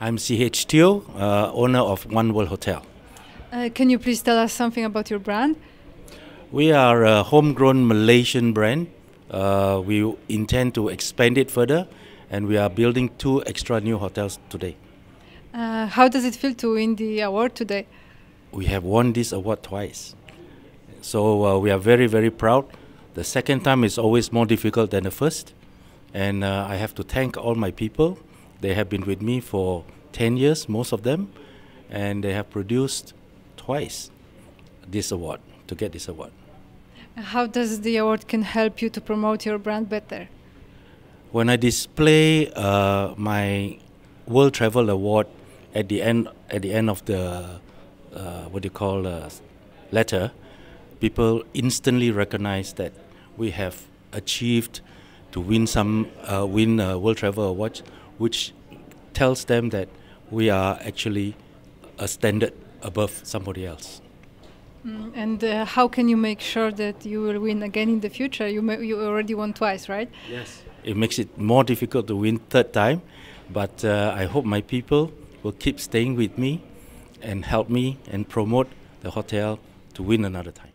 I'm CH Teo, uh, owner of One World Hotel. Uh, can you please tell us something about your brand? We are a homegrown Malaysian brand. Uh, we intend to expand it further, and we are building two extra new hotels today. Uh, how does it feel to win the award today? We have won this award twice. So uh, we are very, very proud. The second time is always more difficult than the first. And uh, I have to thank all my people they have been with me for 10 years, most of them, and they have produced twice this award to get this award. How does the award can help you to promote your brand better? When I display uh, my World Travel Award at the end at the end of the uh, what do you call a uh, letter, people instantly recognize that we have achieved to win some uh, win a World Travel Award, which tells them that we are actually a standard above somebody else. Mm, and uh, how can you make sure that you will win again in the future? You, you already won twice, right? Yes. It makes it more difficult to win third time, but uh, I hope my people will keep staying with me and help me and promote the hotel to win another time.